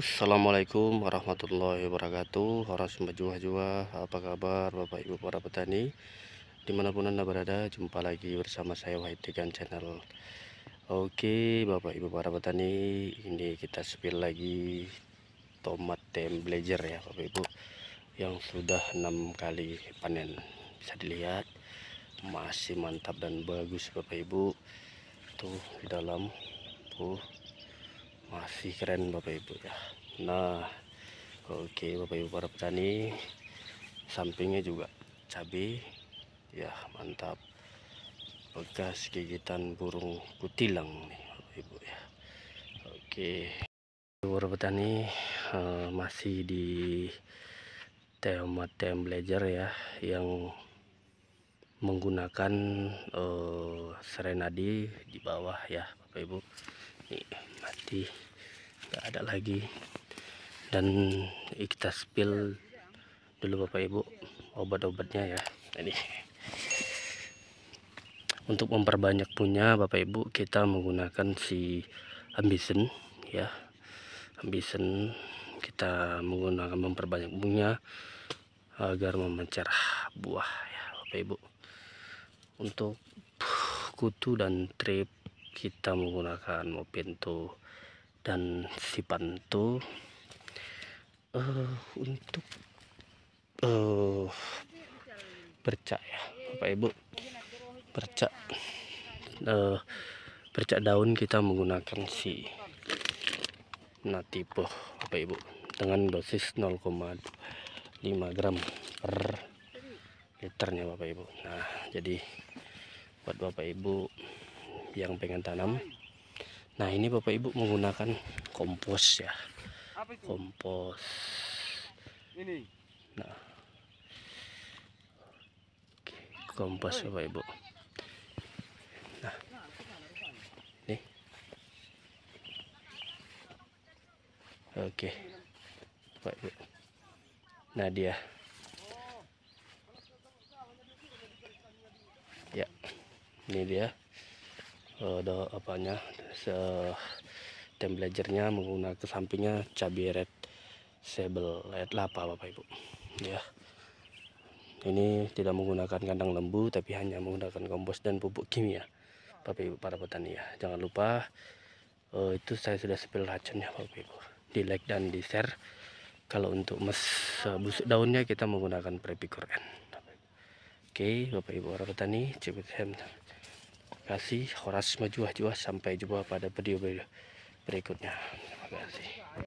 Assalamualaikum warahmatullahi wabarakatuh Horas Jumpa Jua Apa kabar Bapak Ibu para petani Dimanapun Anda berada Jumpa lagi bersama saya Wahid Degan Channel Oke Bapak Ibu para petani Ini kita spill lagi Tomat temblazer ya Bapak Ibu Yang sudah 6 kali panen Bisa dilihat masih mantap dan bagus Bapak Ibu tuh di dalam tuh masih keren Bapak Ibu ya nah oke Bapak Ibu para petani sampingnya juga cabai ya mantap bekas gigitan burung kutilang nih Bapak Ibu ya oke para petani uh, masih di tema tem belajar ya yang menggunakan uh, serenadi di bawah ya Bapak Ibu ini mati nggak ada lagi dan eh, kita spill dulu Bapak Ibu obat-obatnya ya ini untuk memperbanyak punya Bapak Ibu kita menggunakan si ambition ya ambition kita menggunakan memperbanyak punya agar memencerah buah ya Bapak Ibu untuk kutu dan trip kita menggunakan mopento dan sipanto uh, eh, untuk uh, bercak ya bapak ibu bercak uh, bercak daun kita menggunakan si natipo bapak ibu dengan dosis 0,5 gram per liternya Bapak Ibu nah jadi buat Bapak Ibu yang pengen tanam nah ini Bapak Ibu menggunakan kompos ya kompos ini nah kompos Bapak Ibu nah oke Bapak Ibu nah dia ini dia eh, ada apanya se temblajernya menggunakan sampingnya cabai red sable red lapa bapak ibu ya ini tidak menggunakan kandang lembu tapi hanya menggunakan kompos dan pupuk kimia bapak ibu para petani ya jangan lupa uh, itu saya sudah spill racunnya bapak ibu di like dan di share kalau untuk mes uh, busuk daunnya kita menggunakan prepikur oke okay, bapak ibu para petani cipit kasih. Horas Majuah Juah. Sampai jumpa pada video berikutnya. Terima kasih.